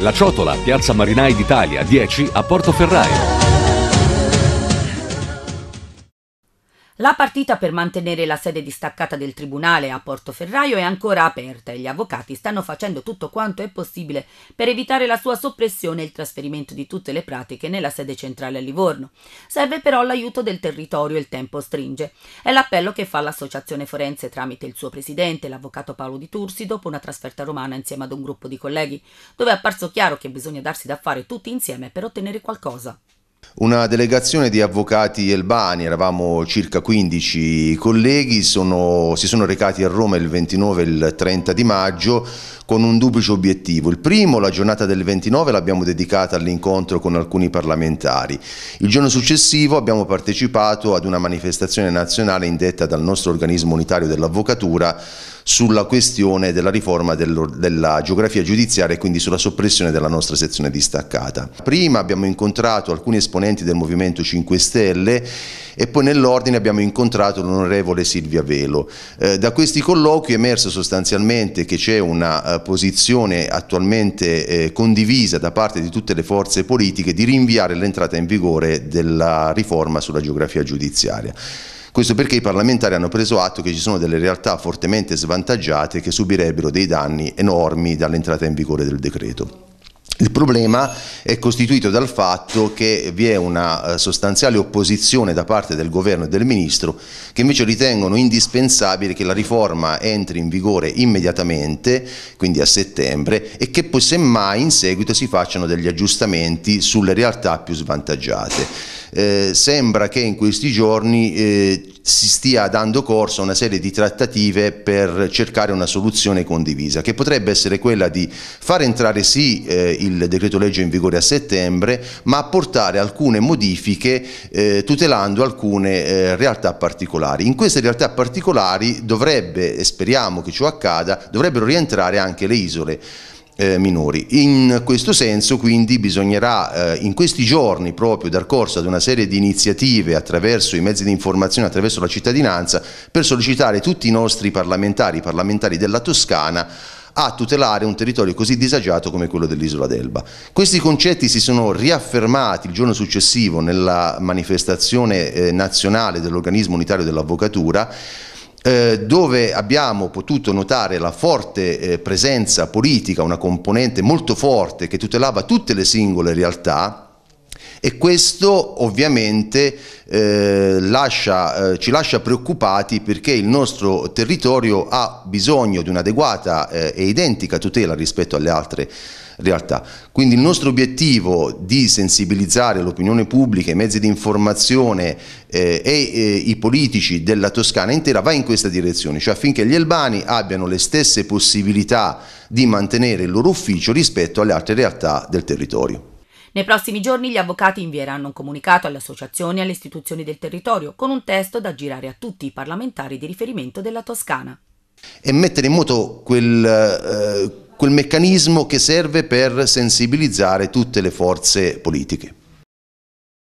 La Ciotola, Piazza Marinai d'Italia 10 a Portoferraio. La partita per mantenere la sede distaccata del Tribunale a Portoferraio è ancora aperta e gli avvocati stanno facendo tutto quanto è possibile per evitare la sua soppressione e il trasferimento di tutte le pratiche nella sede centrale a Livorno. Serve però l'aiuto del territorio e il tempo stringe. È l'appello che fa l'Associazione Forense tramite il suo presidente, l'avvocato Paolo Di Tursi, dopo una trasferta romana insieme ad un gruppo di colleghi, dove è apparso chiaro che bisogna darsi da fare tutti insieme per ottenere qualcosa. Una delegazione di avvocati elbani, eravamo circa 15 colleghi, sono, si sono recati a Roma il 29 e il 30 di maggio con un duplice obiettivo. Il primo, la giornata del 29, l'abbiamo dedicata all'incontro con alcuni parlamentari. Il giorno successivo abbiamo partecipato ad una manifestazione nazionale indetta dal nostro organismo unitario dell'avvocatura sulla questione della riforma della geografia giudiziaria e quindi sulla soppressione della nostra sezione distaccata. Prima abbiamo incontrato alcuni esponenti del Movimento 5 Stelle e poi nell'ordine abbiamo incontrato l'onorevole Silvia Velo. Eh, da questi colloqui è emerso sostanzialmente che c'è una eh, posizione attualmente eh, condivisa da parte di tutte le forze politiche di rinviare l'entrata in vigore della riforma sulla geografia giudiziaria. Questo perché i parlamentari hanno preso atto che ci sono delle realtà fortemente svantaggiate che subirebbero dei danni enormi dall'entrata in vigore del decreto. Il problema è costituito dal fatto che vi è una eh, sostanziale opposizione da parte del governo e del ministro che invece ritengono indispensabile che la riforma entri in vigore immediatamente, quindi a settembre, e che poi semmai in seguito si facciano degli aggiustamenti sulle realtà più svantaggiate. Eh, sembra che in questi giorni eh, si stia dando corso a una serie di trattative per cercare una soluzione condivisa, che potrebbe essere quella di far entrare sì eh, il decreto legge in vigore a settembre, ma apportare alcune modifiche eh, tutelando alcune eh, realtà particolari. In queste realtà particolari dovrebbe, e speriamo che ciò accada, dovrebbero rientrare anche le isole eh, minori. In questo senso quindi bisognerà eh, in questi giorni proprio dar corso ad una serie di iniziative attraverso i mezzi di informazione, attraverso la cittadinanza, per sollecitare tutti i nostri parlamentari, i parlamentari della Toscana, a tutelare un territorio così disagiato come quello dell'isola d'Elba. Questi concetti si sono riaffermati il giorno successivo nella manifestazione eh, nazionale dell'organismo unitario dell'avvocatura eh, dove abbiamo potuto notare la forte eh, presenza politica, una componente molto forte che tutelava tutte le singole realtà e questo ovviamente eh, lascia, eh, ci lascia preoccupati perché il nostro territorio ha bisogno di un'adeguata e identica tutela rispetto alle altre realtà. Quindi il nostro obiettivo di sensibilizzare l'opinione pubblica, i mezzi di informazione eh, e eh, i politici della Toscana intera va in questa direzione, cioè affinché gli albani abbiano le stesse possibilità di mantenere il loro ufficio rispetto alle altre realtà del territorio. Nei prossimi giorni gli avvocati invieranno un comunicato alle associazioni e alle istituzioni del territorio con un testo da girare a tutti i parlamentari di riferimento della Toscana. E mettere in moto quel... Eh, quel meccanismo che serve per sensibilizzare tutte le forze politiche.